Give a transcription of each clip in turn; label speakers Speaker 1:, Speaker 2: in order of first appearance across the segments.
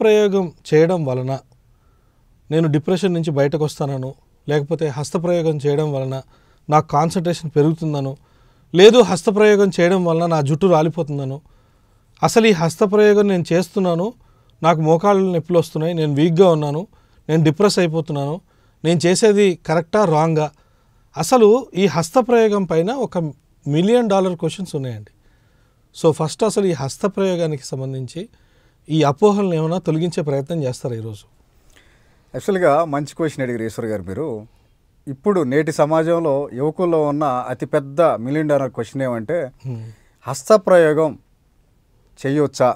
Speaker 1: ప్రయోగం చేయడం వలన నేను డిప్రెషన్ నుంచి బయటకు వస్తానను లేకపోతే హస్తప్రయోగం చేయడం వలన నా కాన్సన్ట్రేషన్ పెరుగుతుందను లేదు హస్తప్రయోగం చేయడం వలన నా జుట్టు రాలిపోతుందను అసలు ఈ హస్తప్రయోగం నేను చేస్తున్నాను నాకు మోకాళ్ళు నొప్పులు వస్తున్నాయి నేను వీక్గా ఉన్నాను నేను డిప్రెస్ అయిపోతున్నాను నేను చేసేది కరెక్టా రాంగా అసలు ఈ హస్తప్రయోగం పైన ఒక మిలియన్ డాలర్ క్వశ్చన్స్ ఉన్నాయండి సో ఫస్ట్ అసలు ఈ హస్తప్రయోగానికి సంబంధించి ఈ అపోహలను ఏమైనా తొలగించే ప్రయత్నం చేస్తారా ఈరోజు
Speaker 2: యాక్చువల్గా మంచి క్వశ్చన్ అడిగారు ఈశ్వర్ గారు మీరు ఇప్పుడు నేటి సమాజంలో యువకుల్లో ఉన్న అతిపెద్ద మిలియన్ డాలర్ క్వశ్చన్ ఏమంటే హస్తప్రయోగం చేయొచ్చా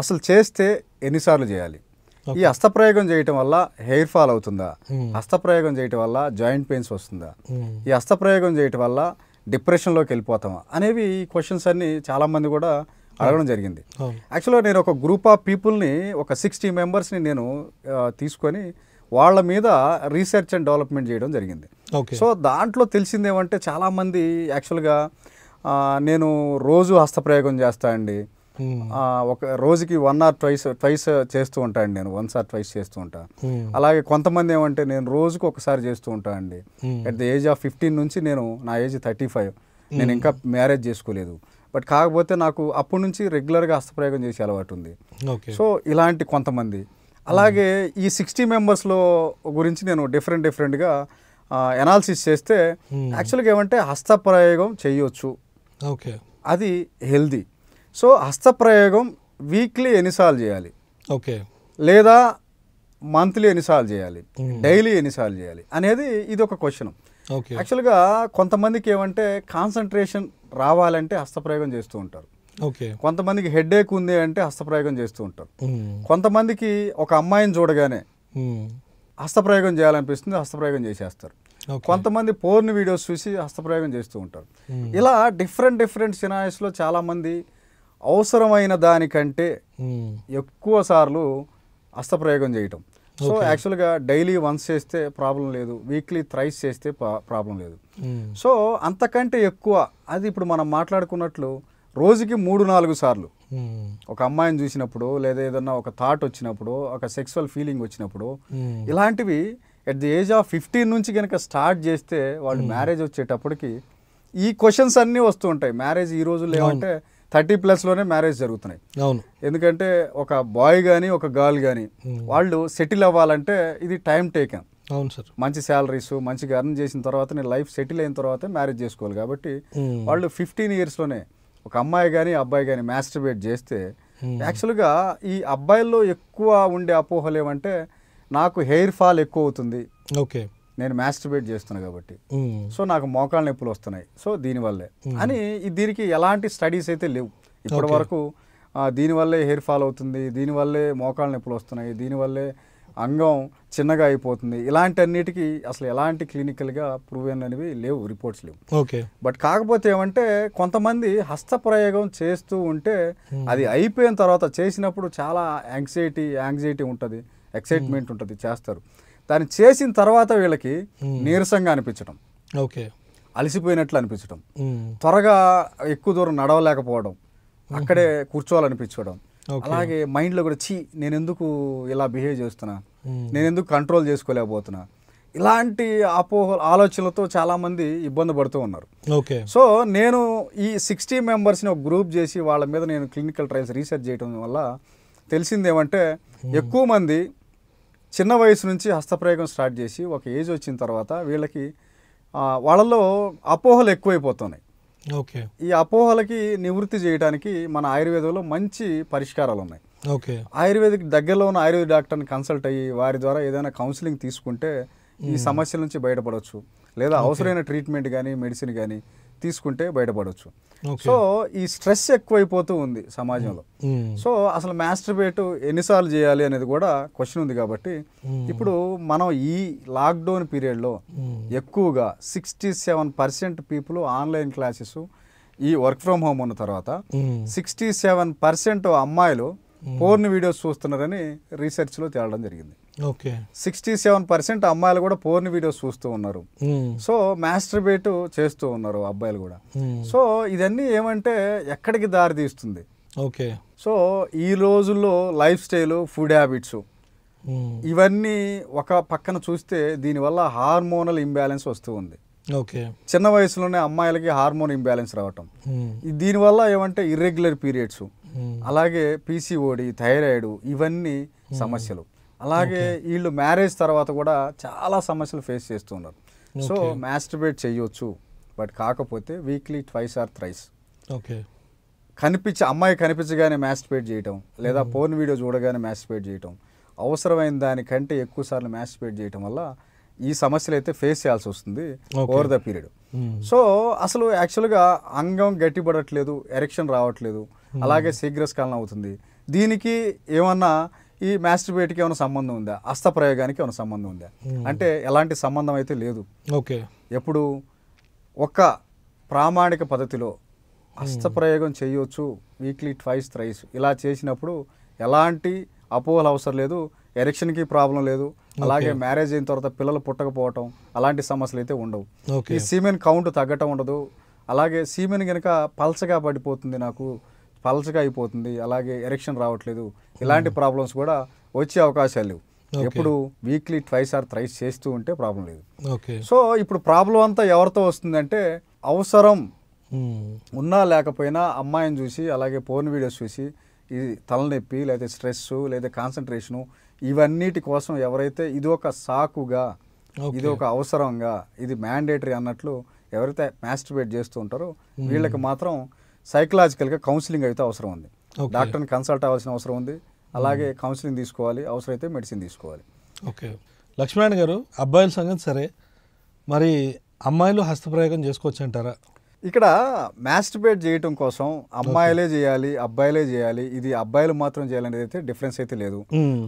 Speaker 2: అసలు చేస్తే ఎన్నిసార్లు చేయాలి ఈ హస్తప్రయోగం చేయటం వల్ల హెయిర్ ఫాల్ అవుతుందా హస్తప్రయోగం చేయటం వల్ల జాయింట్ పెయిన్స్ వస్తుందా ఈ హస్తప్రయోగం చేయటం వల్ల డిప్రెషన్లోకి వెళ్ళిపోతామా అనేవి ఈ క్వశ్చన్స్ అన్నీ చాలామంది కూడా అడగడం జరిగింది యాక్చువల్గా నేను ఒక గ్రూప్ ఆఫ్ పీపుల్ని ఒక సిక్స్టీ మెంబర్స్ని నేను తీసుకొని వాళ్ళ మీద రీసెర్చ్ అండ్ డెవలప్మెంట్ చేయడం జరిగింది సో దాంట్లో తెలిసింది ఏమంటే చాలామంది యాక్చువల్గా నేను రోజు హస్తప్రయోగం చేస్తా అండి ఒక రోజుకి వన్ ఆర్ ట్వైస్ ట్వైస్ చేస్తూ ఉంటాను నేను వన్స్ ఆర్ ట్వైస్ చేస్తూ ఉంటా అలాగే కొంతమంది ఏమంటే నేను రోజుకు ఒకసారి చేస్తూ ఉంటా అండి at the age of fifteen నుంచి నేను నా ఏజ్ థర్టీ ఫైవ్ నేను ఇంకా మ్యారేజ్ చేసుకోలేదు బట్ కాకపోతే నాకు అప్పటి నుంచి రెగ్యులర్గా హస్తప్రయోగం చేసే అలవాటు ఉంది సో ఇలాంటి కొంతమంది అలాగే ఈ సిక్స్టీ మెంబర్స్లో గురించి నేను డిఫరెంట్ డిఫరెంట్గా ఎనాలిసిస్ చేస్తే యాక్చువల్గా ఏమంటే హస్తప్రయోగం చేయొచ్చు ఓకే అది హెల్దీ సో హస్తప్రయోగం వీక్లీ ఎన్నిసార్లు చేయాలి ఓకే లేదా మంత్లీ ఎన్నిసార్లు చేయాలి డైలీ ఎన్నిసార్లు చేయాలి అనేది ఇది ఒక క్వశ్చన్ యాక్చువల్గా కొంతమందికి ఏమంటే కాన్సన్ట్రేషన్ రావాలంటే హస్తప్రయోగం చేస్తూ ఉంటారు ఓకే కొంతమందికి హెడేక్ ఉంది అంటే హస్తప్రయోగం చేస్తూ ఉంటారు కొంతమందికి ఒక అమ్మాయిని చూడగానే హస్తప్రయోగం చేయాలనిపిస్తుంది హస్తప్రయోగం చేసేస్తారు కొంతమంది పోర్న్ వీడియోస్ చూసి హస్తప్రయోగం చేస్తూ ఉంటారు ఇలా డిఫరెంట్ డిఫరెంట్ సినాయిస్లో చాలామంది అవసరమైన దానికంటే ఎక్కువ సార్లు హస్తప్రయోగం చేయటం సో యాక్చువల్గా డైలీ వన్స్ చేస్తే ప్రాబ్లం లేదు వీక్లీ థ్రైస్ చేస్తే ప్రాబ్లం లేదు hmm. సో అంతకంటే ఎక్కువ అది ఇప్పుడు మనం మాట్లాడుకున్నట్లు రోజుకి మూడు నాలుగు సార్లు hmm. ఒక అమ్మాయిని చూసినప్పుడు లేదా ఏదన్నా ఒక థాట్ వచ్చినప్పుడు ఒక సెక్సువల్ ఫీలింగ్ వచ్చినప్పుడు hmm. ఇలాంటివి at the age of fifteen నుంచి కనుక స్టార్ట్ చేస్తే వాళ్ళు మ్యారేజ్ వచ్చేటప్పటికి ఈ క్వశ్చన్స్ అన్నీ వస్తూ ఉంటాయి మ్యారేజ్ ఈ రోజుల్లో లేవంటే థర్టీ ప్లస్లోనే మ్యారేజ్ జరుగుతున్నాయి అవును ఎందుకంటే ఒక బాయ్ కానీ ఒక గర్ల్ కానీ వాళ్ళు సెటిల్ అవ్వాలంటే ఇది టైం టేకన్ అవును సార్ మంచి శాలరీస్ మంచిగా అర్న్ చేసిన తర్వాత నేను లైఫ్ సెటిల్ అయిన తర్వాత మ్యారేజ్ చేసుకోవాలి కాబట్టి వాళ్ళు ఫిఫ్టీన్ ఇయర్స్లోనే ఒక అమ్మాయి కానీ అబ్బాయి కానీ మ్యాస్టర్బేట్ చేస్తే యాక్చువల్గా ఈ అబ్బాయిల్లో ఎక్కువ ఉండే అపోహలు ఏమంటే నాకు హెయిర్ ఫాల్ ఎక్కువ అవుతుంది ఓకే నేను మ్యాస్టిబేట్ చేస్తున్నాను కాబట్టి సో నాకు మోకాళ్ళ నొప్పులు వస్తున్నాయి సో దీనివల్లే అని దీనికి ఎలాంటి స్టడీస్ అయితే లేవు ఇప్పటి వరకు దీనివల్లే హెయిర్ ఫాల్ అవుతుంది దీనివల్లే మోకాళ్ళ నొప్పులు వస్తున్నాయి దీనివల్లే అంగం చిన్నగా అయిపోతుంది ఇలాంటి అన్నిటికీ అసలు ఎలాంటి క్లినికల్గా ప్రూవ్ అనేవి లేవు రిపోర్ట్స్ లేవు ఓకే బట్ కాకపోతే ఏమంటే కొంతమంది హస్త ప్రయోగం చేస్తూ ఉంటే అది అయిపోయిన తర్వాత చేసినప్పుడు చాలా యాంగ్జైటీ యాంగ్జైటీ ఉంటుంది ఎక్సైట్మెంట్ ఉంటుంది చేస్తారు దాన్ని చేసిన తర్వాత వీళ్ళకి నీరసంగా అనిపించడం ఓకే అలసిపోయినట్లు అనిపించడం త్వరగా ఎక్కువ దూరం నడవలేకపోవడం అక్కడే కూర్చోవాలనిపించడం అలాగే మైండ్లో కూడా చీ నేను ఎందుకు ఇలా బిహేవ్ చేస్తున్నా నేను ఎందుకు కంట్రోల్ చేసుకోలేకపోతున్నా ఇలాంటి అపోహ ఆలోచనలతో చాలామంది ఇబ్బంది పడుతూ ఉన్నారు ఓకే సో నేను ఈ సిక్స్టీ మెంబర్స్ని ఒక గ్రూప్ చేసి వాళ్ళ మీద నేను క్లినికల్ ట్రయల్స్ రీసెర్చ్ చేయడం వల్ల తెలిసింది ఏమంటే ఎక్కువ మంది చిన్న వయసు నుంచి హస్తప్రయోగం స్టార్ట్ చేసి ఒక ఏజ్ వచ్చిన తర్వాత వీళ్ళకి వాళ్ళలో అపోహలు ఎక్కువైపోతున్నాయి ఓకే ఈ అపోహలకి నివృత్తి చేయడానికి మన ఆయుర్వేదంలో మంచి పరిష్కారాలు ఉన్నాయి ఓకే ఆయుర్వేదిక్ దగ్గరలో ఉన్న ఆయుర్వేద డాక్టర్ని కన్సల్ట్ అయ్యి వారి ద్వారా ఏదైనా కౌన్సిలింగ్ తీసుకుంటే ఈ సమస్యల నుంచి బయటపడవచ్చు లేదా అవసరమైన ట్రీట్మెంట్ కానీ మెడిసిన్ కానీ తీసుకుంటే బయటపడవచ్చు సో ఈ స్ట్రెస్ ఎక్కువైపోతూ ఉంది సమాజంలో సో అసలు బేట్ ఎన్నిసార్లు చేయాలి అనేది కూడా క్వశ్చన్ ఉంది కాబట్టి ఇప్పుడు మనం ఈ లాక్డౌన్ పీరియడ్లో ఎక్కువగా sixty seven percent people online classes ఈ వర్క్ ఫ్రమ్ హోమ్ ఉన్న తర్వాత సిక్స్టీ సెవెన్ పర్సెంట్ అమ్మాయిలు పోర్న్ వీడియోస్ చూస్తున్నారని రీసెర్చ్లో తేలడం జరిగింది ఓకే సిక్స్టీ సెవెన్ పర్సెంట్ అమ్మాయిలు కూడా పోర్ని వీడియోస్ చూస్తూ ఉన్నారు సో బేటు చేస్తూ ఉన్నారు అబ్బాయిలు కూడా సో ఇదన్నీ ఏమంటే ఎక్కడికి దారి తీస్తుంది ఓకే సో ఈ రోజుల్లో లైఫ్ స్టైల్ ఫుడ్ హ్యాబిట్స్ ఇవన్నీ ఒక పక్కన చూస్తే దీనివల్ల హార్మోనల్ ఇంబ్యాలెన్స్ వస్తూ ఉంది ఓకే చిన్న వయసులోనే అమ్మాయిలకి హార్మోన్ ఇంబ్యాలెన్స్ రావటం దీనివల్ల ఏమంటే ఇర్రెగ్యులర్ పీరియడ్స్ అలాగే పీసీఓడి థైరాయిడ్ ఇవన్నీ సమస్యలు అలాగే వీళ్ళు మ్యారేజ్ తర్వాత కూడా చాలా సమస్యలు ఫేస్ చేస్తున్నారు సో మ్యాస్టిబేట్ చేయొచ్చు బట్ కాకపోతే weekly twice or thrice okay కనిపించి అమ్మాయి కనిపించగానే మ్యాస్టిపేట్ చేయటం లేదా ఫోన్ వీడియో చూడగానే మ్యాస్టిపేట్ చేయటం అవసరమైన దానికంటే ఎక్కువ సార్లు మ్యాస్టిపేట్ చేయటం వల్ల ఈ సమస్యలు అయితే ఫేస్ చేయాల్సి వస్తుంది ఓవర్ ద పీరియడ్ సో అసలు యాక్చువల్గా అంగం గట్టిపడట్లేదు ఎరెక్షన్ రావట్లేదు అలాగే శీఘ్ర స్కాలం అవుతుంది దీనికి ఏమన్నా ఈ మ్యాస్ట్రిబేట్కి ఏమైనా సంబంధం ఉందా అస్త ప్రయోగానికి ఏమైనా సంబంధం ఉందా hmm. అంటే ఎలాంటి సంబంధం అయితే లేదు ఓకే ఎప్పుడు ఒక ప్రామాణిక పద్ధతిలో hmm. అస్త ప్రయోగం చేయవచ్చు వీక్లీ ట్వైస్ త్రైస్ ఇలా చేసినప్పుడు ఎలాంటి అపోహలు అవసరం లేదు ఎరెక్షన్కి ప్రాబ్లం లేదు అలాగే మ్యారేజ్ అయిన తర్వాత పిల్లలు పుట్టకపోవటం అలాంటి సమస్యలు అయితే ఉండవు ఈ సీమెన్ కౌంట్ తగ్గటం ఉండదు అలాగే సీమెన్ కనుక పల్చగా పడిపోతుంది నాకు పలచగా అయిపోతుంది అలాగే ఎరెక్షన్ రావట్లేదు ఇలాంటి hmm. ప్రాబ్లమ్స్ కూడా వచ్చే అవకాశాలు లేవు ఎప్పుడు వీక్లీ ట్వైస్ ఆర్ థ్రైస్ చేస్తూ ఉంటే ప్రాబ్లం లేదు సో ఇప్పుడు ప్రాబ్లం అంతా ఎవరితో వస్తుందంటే అవసరం hmm. ఉన్నా లేకపోయినా అమ్మాయిని చూసి అలాగే పోర్న్ వీడియోస్ చూసి ఇది తలనొప్పి లేదా స్ట్రెస్ లేదా కాన్సన్ట్రేషను ఇవన్నిటి కోసం ఎవరైతే ఇది ఒక సాకుగా ఇది ఒక అవసరంగా ఇది మ్యాండేటరీ అన్నట్లు ఎవరైతే మ్యాస్టిబేట్ చేస్తూ ఉంటారో hmm. వీళ్ళకి మాత్రం సైకలాజికల్గా కౌన్సిలింగ్ అయితే అవసరం ఉంది డాక్టర్ని కన్సల్ట్ అవ్వాల్సిన అవసరం ఉంది అలాగే కౌన్సిలింగ్ తీసుకోవాలి అవసరమైతే మెడిసిన్ తీసుకోవాలి
Speaker 1: ఓకే లక్ష్మీనారాయణ గారు అబ్బాయిల సంగతి సరే మరి అమ్మాయిలు హస్తప్రయోగం చేసుకోవచ్చు అంటారా
Speaker 2: ఇక్కడ మ్యాస్టిబేట్ చేయటం కోసం అమ్మాయిలే చేయాలి అబ్బాయిలే చేయాలి ఇది అబ్బాయిలు మాత్రం చేయాలనేది అయితే డిఫరెన్స్ అయితే లేదు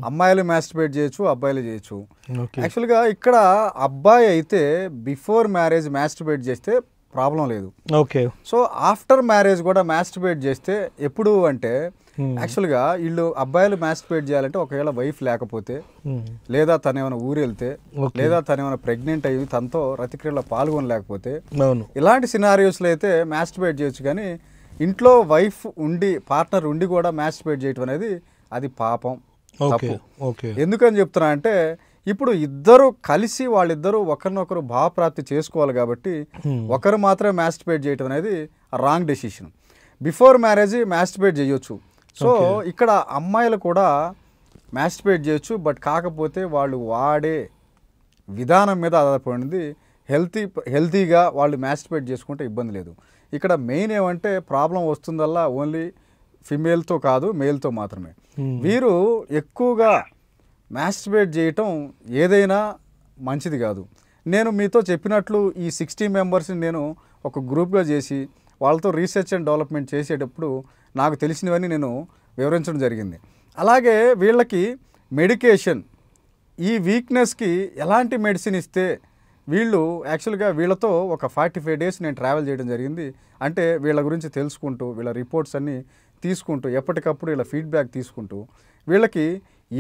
Speaker 2: అమ్మాయిలు మ్యాస్టిబేట్ చేయొచ్చు అబ్బాయిలు చేయొచ్చు యాక్చువల్గా ఇక్కడ అబ్బాయి అయితే బిఫోర్ మ్యారేజ్ మ్యాస్టిబేట్ చేస్తే ప్రాబ్లం లేదు ఓకే సో ఆఫ్టర్ మ్యారేజ్ కూడా మ్యాస్టిబేట్ చేస్తే ఎప్పుడు అంటే hmm. యాక్చువల్గా వీళ్ళు అబ్బాయిలు మ్యాస్టిబేట్ చేయాలంటే ఒకవేళ వైఫ్ లేకపోతే hmm. లేదా తను ఏమైనా ఊరు వెళ్తే లేదా తను ఏమైనా ప్రెగ్నెంట్ అయ్యి తనతో రతిక్రియలో పాల్గొనలేకపోతే ఇలాంటి సినారియోస్లో అయితే మ్యాస్టిబేట్ చేయొచ్చు కానీ ఇంట్లో వైఫ్ ఉండి పార్ట్నర్ ఉండి కూడా మ్యాస్టిబేట్ చేయటం అనేది అది పాపం ఓకే ఎందుకని చెప్తున్నా అంటే ఇప్పుడు ఇద్దరు కలిసి వాళ్ళిద్దరూ ఒకరినొకరు భావప్రాప్తి చేసుకోవాలి కాబట్టి ఒకరు మాత్రమే మ్యాస్టిపేట్ చేయటం అనేది wrong decision before marriage masturbate చేయొచ్చు సో ఇక్కడ అమ్మాయిలు కూడా మ్యాస్టిపేట్ చేయొచ్చు బట్ కాకపోతే వాళ్ళు వాడే విధానం మీద ఆధారపడింది హెల్తీ హెల్తీగా వాళ్ళు మ్యాస్టిపేట్ చేసుకుంటే ఇబ్బంది లేదు ఇక్కడ మెయిన్ ఏమంటే ప్రాబ్లం వస్తుందల్లా ఓన్లీ ఫిమేల్తో కాదు మేల్తో మాత్రమే వీరు ఎక్కువగా మ్యాస్టిబేట్ చేయటం ఏదైనా మంచిది కాదు నేను మీతో చెప్పినట్లు ఈ సిక్స్టీ మెంబర్స్ని నేను ఒక గ్రూప్గా చేసి వాళ్ళతో రీసెర్చ్ అండ్ డెవలప్మెంట్ చేసేటప్పుడు నాకు తెలిసినవన్నీ నేను వివరించడం జరిగింది అలాగే వీళ్ళకి మెడికేషన్ ఈ వీక్నెస్కి ఎలాంటి మెడిసిన్ ఇస్తే వీళ్ళు యాక్చువల్గా వీళ్ళతో ఒక ఫార్టీ ఫైవ్ డేస్ నేను ట్రావెల్ చేయడం జరిగింది అంటే వీళ్ళ గురించి తెలుసుకుంటూ వీళ్ళ రిపోర్ట్స్ అన్నీ తీసుకుంటూ ఎప్పటికప్పుడు వీళ్ళ ఫీడ్బ్యాక్ తీసుకుంటూ వీళ్ళకి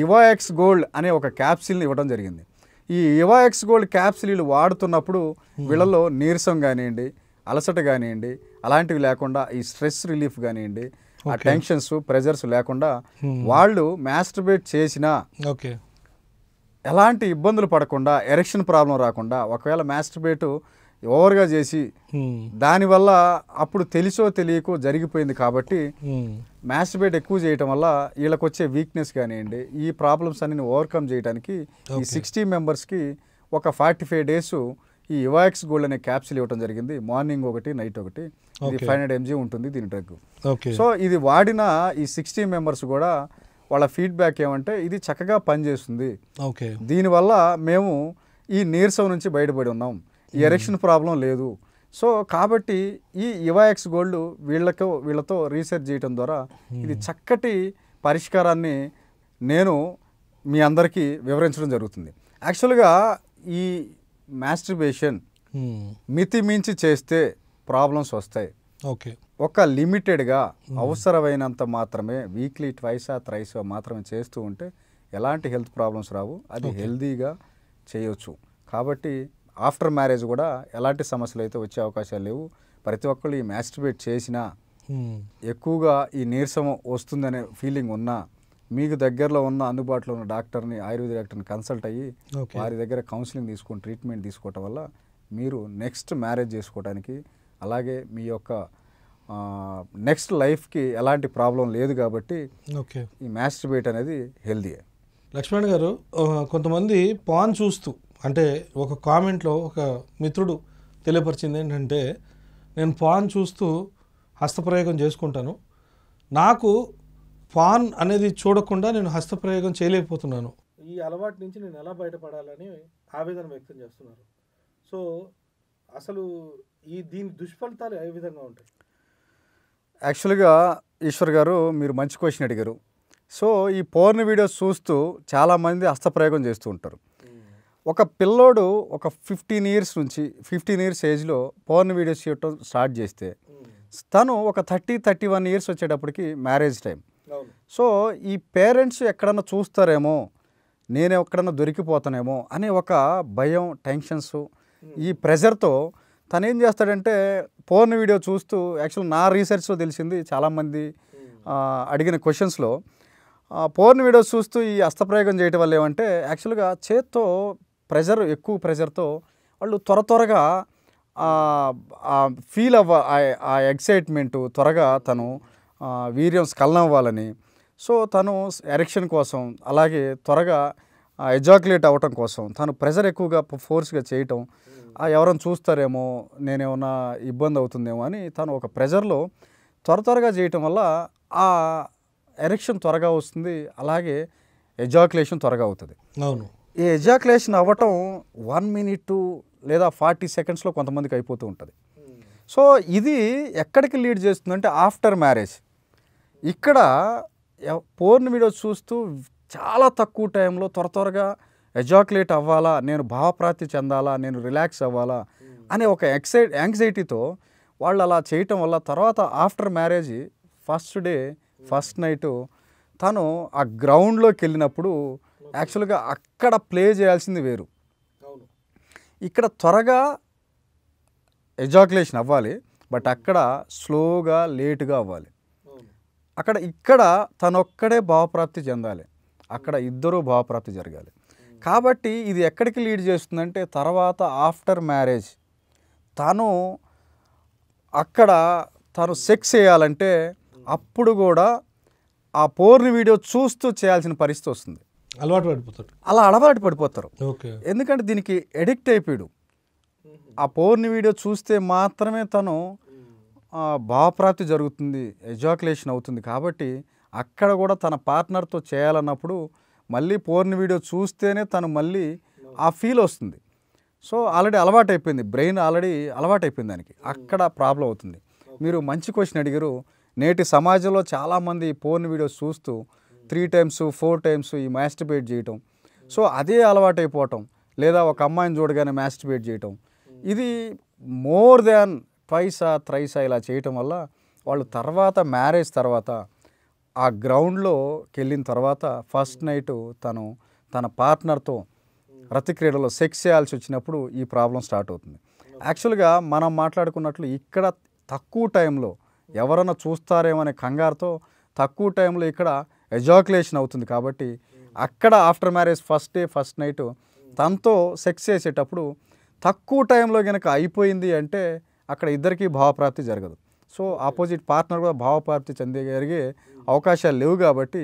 Speaker 2: ఇవాఎక్స్ గోల్డ్ అనే ఒక క్యాప్సిల్ని ఇవ్వడం జరిగింది ఈ ఇవాఎక్స్ గోల్డ్ క్యాప్సిల్ వీళ్ళు వాడుతున్నప్పుడు hmm. వీళ్ళలో నీరసం కానివ్వండి అలసట కానివ్వండి అలాంటివి లేకుండా ఈ స్ట్రెస్ రిలీఫ్ కానివ్వండి ఆ టెన్షన్స్ ప్రెజర్స్ లేకుండా hmm. వాళ్ళు మ్యాస్టర్బేట్ చేసినా ఓకే ఎలాంటి ఇబ్బందులు పడకుండా ఎరెక్షన్ ప్రాబ్లం రాకుండా ఒకవేళ మ్యాస్టర్బేటు ఓవర్గా చేసి దానివల్ల అప్పుడు తెలిసో తెలియకో జరిగిపోయింది కాబట్టి మ్యాస్టిబేట్ ఎక్కువ చేయటం వల్ల వీళ్ళకి వచ్చే వీక్నెస్ కానివ్వండి ఈ ప్రాబ్లమ్స్ అన్ని ఓవర్కమ్ చేయడానికి ఈ సిక్స్టీ మెంబర్స్కి ఒక ఫార్టీ ఫైవ్ డేస్ ఈ ఇవాక్స్ గోల్డ్ అనే క్యాప్సిల్ ఇవ్వడం జరిగింది మార్నింగ్ ఒకటి నైట్ ఒకటి ఇది ఫైవ్ హండ్రెడ్ ఎంజీ ఉంటుంది దీని డ్రగ్ సో ఇది వాడిన ఈ సిక్స్టీ మెంబర్స్ కూడా వాళ్ళ ఫీడ్బ్యాక్ ఏమంటే ఇది చక్కగా పనిచేస్తుంది దీనివల్ల మేము ఈ నీరసం నుంచి బయటపడి ఉన్నాం ఎరెక్షన్ ప్రాబ్లం లేదు సో కాబట్టి ఈ ఇవాఎక్స్ గోల్డ్ వీళ్ళతో వీళ్ళతో రీసెర్చ్ చేయడం ద్వారా ఇది hmm. చక్కటి పరిష్కారాన్ని నేను మీ అందరికీ వివరించడం జరుగుతుంది యాక్చువల్గా ఈ మాస్ట్రిబేషన్ hmm. మితిమించి చేస్తే ప్రాబ్లమ్స్ వస్తాయి ఓకే ఒక లిమిటెడ్గా hmm. అవసరమైనంత మాత్రమే వీక్లీ ట్వైసా త్రైస్ మాత్రమే చేస్తూ ఉంటే ఎలాంటి హెల్త్ ప్రాబ్లమ్స్ రావు అది హెల్దీగా చేయొచ్చు కాబట్టి ఆఫ్టర్ మ్యారేజ్ కూడా ఎలాంటి సమస్యలు అయితే వచ్చే అవకాశాలు లేవు ప్రతి ఒక్కళ్ళు ఈ మ్యాస్టిబేట్ చేసినా ఎక్కువగా ఈ నీరసం వస్తుందనే ఫీలింగ్ ఉన్నా మీకు దగ్గరలో ఉన్న అందుబాటులో ఉన్న డాక్టర్ని ఆయుర్వేద డాక్టర్ని కన్సల్ట్ అయ్యి వారి దగ్గర కౌన్సిలింగ్ తీసుకొని ట్రీట్మెంట్ తీసుకోవటం వల్ల మీరు నెక్స్ట్ మ్యారేజ్ చేసుకోవడానికి అలాగే మీ యొక్క నెక్స్ట్ లైఫ్కి ఎలాంటి ప్రాబ్లం లేదు కాబట్టి ఓకే ఈ మ్యాస్టిబేట్ అనేది హెల్దీ
Speaker 1: లక్ష్మణ్ గారు కొంతమంది పాన్ చూస్తూ అంటే ఒక కామెంట్లో ఒక మిత్రుడు తెలియపరిచింది ఏంటంటే నేను పాన్ చూస్తూ హస్తప్రయోగం చేసుకుంటాను నాకు పాన్ అనేది చూడకుండా నేను హస్తప్రయోగం చేయలేకపోతున్నాను ఈ అలవాటు నుంచి నేను ఎలా బయటపడాలని ఆవేదన వ్యక్తం చేస్తున్నారు సో అసలు ఈ దీని దుష్ఫలితాలు ఏ విధంగా ఉంటాయి
Speaker 2: యాక్చువల్గా ఈశ్వర్ గారు మీరు మంచి క్వశ్చన్ అడిగారు సో ఈ పోర్ని వీడియోస్ చూస్తూ చాలామంది హస్తప్రయోగం చేస్తూ ఉంటారు ఒక పిల్లోడు ఒక ఫిఫ్టీన్ ఇయర్స్ నుంచి ఫిఫ్టీన్ ఇయర్స్ ఏజ్లో పోర్న్ వీడియోస్ చేయటం స్టార్ట్ చేస్తే తను ఒక థర్టీ థర్టీ వన్ ఇయర్స్ వచ్చేటప్పటికి మ్యారేజ్ టైం సో ఈ పేరెంట్స్ ఎక్కడన్నా చూస్తారేమో నేను ఎక్కడన్నా దొరికిపోతానేమో అనే ఒక భయం టెన్షన్స్ ఈ ప్రెజర్తో తను ఏం చేస్తాడంటే పోర్న్ వీడియో చూస్తూ యాక్చువల్ నా రీసెర్చ్లో తెలిసింది చాలామంది అడిగిన క్వశ్చన్స్లో పోర్న్ వీడియోస్ చూస్తూ ఈ అస్తప్రయోగం చేయటం వల్ల ఏమంటే యాక్చువల్గా చేత్తో ప్రెజర్ ఎక్కువ ప్రెజర్తో వాళ్ళు త్వర త్వరగా ఫీల్ అవ్వ ఆ ఎక్సైట్మెంటు త్వరగా తను వీర్యం అవ్వాలని సో తను ఎరెక్షన్ కోసం అలాగే త్వరగా ఎజాక్యులేట్ అవ్వటం కోసం తను ప్రెజర్ ఎక్కువగా ఫోర్స్గా చేయటం ఎవరైనా చూస్తారేమో నేనేమన్నా ఇబ్బంది అవుతుందేమో అని తను ఒక ప్రెజర్లో త్వర త్వరగా చేయటం వల్ల ఆ ఎరెక్షన్ త్వరగా వస్తుంది అలాగే ఎజాక్యులేషన్ త్వరగా అవుతుంది అవును ఈ ఎజాక్యులేషన్ అవ్వటం వన్ మినిట్ లేదా ఫార్టీ సెకండ్స్లో కొంతమందికి అయిపోతూ ఉంటుంది సో ఇది ఎక్కడికి లీడ్ చేస్తుందంటే ఆఫ్టర్ మ్యారేజ్ ఇక్కడ పోర్న్ వీడియోస్ చూస్తూ చాలా తక్కువ టైంలో త్వర త్వరగా ఎజాక్యులేట్ అవ్వాలా నేను భావప్రాప్తి చెందాలా నేను రిలాక్స్ అవ్వాలా అనే ఒక ఎక్సై యాంగ్జైటీతో వాళ్ళు అలా చేయటం వల్ల తర్వాత after marriage first day first night తను ఆ గ్రౌండ్లోకి వెళ్ళినప్పుడు యాక్చువల్గా అక్కడ ప్లే చేయాల్సింది వేరు ఇక్కడ త్వరగా ఎజాకులేషన్ అవ్వాలి బట్ అక్కడ స్లోగా లేటుగా అవ్వాలి అక్కడ ఇక్కడ తనొక్కడే భావప్రాప్తి చెందాలి అక్కడ ఇద్దరూ భావప్రాప్తి జరగాలి కాబట్టి ఇది ఎక్కడికి లీడ్ చేస్తుందంటే తర్వాత ఆఫ్టర్ మ్యారేజ్ తను అక్కడ తను సెక్స్ చేయాలంటే అప్పుడు కూడా ఆ పోర్ని వీడియో చూస్తూ చేయాల్సిన పరిస్థితి వస్తుంది అలవాటు పడిపోతారు అలా అలవాటు పడిపోతారు ఎందుకంటే దీనికి ఎడిక్ట్ అయిపోయాడు ఆ పోర్ని వీడియో చూస్తే మాత్రమే తను భావప్రాప్తి జరుగుతుంది ఎజాకులేషన్ అవుతుంది కాబట్టి అక్కడ కూడా తన పార్ట్నర్తో చేయాలన్నప్పుడు మళ్ళీ పోర్ని వీడియో చూస్తేనే తను మళ్ళీ ఆ ఫీల్ వస్తుంది సో ఆల్రెడీ అలవాటు అయిపోయింది బ్రెయిన్ ఆల్రెడీ అలవాటు అయిపోయింది దానికి అక్కడ ప్రాబ్లం అవుతుంది మీరు మంచి క్వశ్చన్ అడిగారు నేటి సమాజంలో చాలామంది పోర్ని వీడియోస్ చూస్తూ త్రీ టైమ్స్ ఫోర్ టైమ్స్ ఈ మ్యాస్టిబేట్ చేయటం సో అదే అలవాటైపోవటం లేదా ఒక అమ్మాయిని చూడగానే మ్యాస్టిబేట్ చేయటం ఇది మోర్ దాన్ ట్వైసా త్రైసా ఇలా చేయటం వల్ల వాళ్ళు తర్వాత మ్యారేజ్ తర్వాత ఆ గ్రౌండ్లోకి వెళ్ళిన తర్వాత ఫస్ట్ నైట్ తను తన పార్ట్నర్తో రతిక్రీడలో సెక్స్ చేయాల్సి వచ్చినప్పుడు ఈ ప్రాబ్లం స్టార్ట్ అవుతుంది యాక్చువల్గా మనం మాట్లాడుకున్నట్లు ఇక్కడ తక్కువ టైంలో ఎవరైనా చూస్తారేమో అనే కంగారుతో తక్కువ టైంలో ఇక్కడ ఎజాకులేషన్ అవుతుంది కాబట్టి అక్కడ after marriage first day first night తనతో సెక్స్ చేసేటప్పుడు తక్కువ టైంలో కనుక అయిపోయింది అంటే అక్కడ ఇద్దరికీ భావప్రాప్తి జరగదు సో ఆపోజిట్ పార్ట్నర్ కూడా భావప్రాప్తి చెందగలిగే అవకాశాలు లేవు కాబట్టి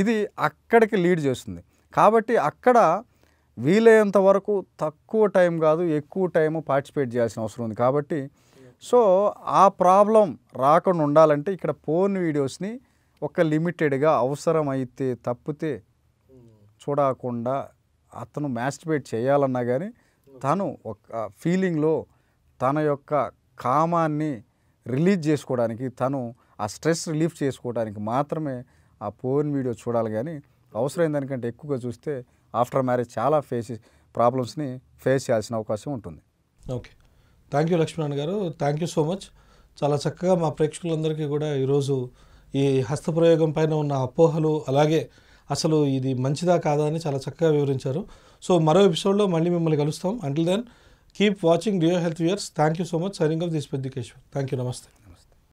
Speaker 2: ఇది అక్కడికి లీడ్ చేస్తుంది కాబట్టి అక్కడ వీలైనంత వరకు తక్కువ టైం కాదు ఎక్కువ టైం పార్టిసిపేట్ చేయాల్సిన అవసరం ఉంది కాబట్టి సో ఆ ప్రాబ్లం రాకుండా ఉండాలంటే ఇక్కడ పోర్న్ వీడియోస్ని ఒక లిమిటెడ్గా అవసరమైతే తప్పితే చూడకుండా అతను మ్యాస్టిబేట్ చేయాలన్నా కానీ తను ఒక ఫీలింగ్లో తన యొక్క కామాన్ని రిలీజ్ చేసుకోవడానికి తను ఆ స్ట్రెస్ రిలీఫ్ చేసుకోవడానికి మాత్రమే ఆ పోన్ వీడియో చూడాలి కానీ అవసరమైన దానికంటే ఎక్కువగా చూస్తే ఆఫ్టర్ మ్యారేజ్ చాలా ఫేస్ ప్రాబ్లమ్స్ని ఫేస్ చేయాల్సిన అవకాశం ఉంటుంది
Speaker 1: ఓకే థ్యాంక్ యూ లక్ష్మణ్ గారు థ్యాంక్ యూ సో మచ్ చాలా చక్కగా మా ప్రేక్షకులందరికీ కూడా ఈరోజు ఈ హస్తప్రయోగం పైన ఉన్న అపోహలు అలాగే అసలు ఇది మంచిదా కాదా అని చాలా చక్కగా వివరించారు సో మరో ఎపిసోడ్లో మళ్ళీ మిమ్మల్ని కలుస్తాం until then keep watching deo health years thank you so much signing off this Peddikeshwar thank you నమస్తే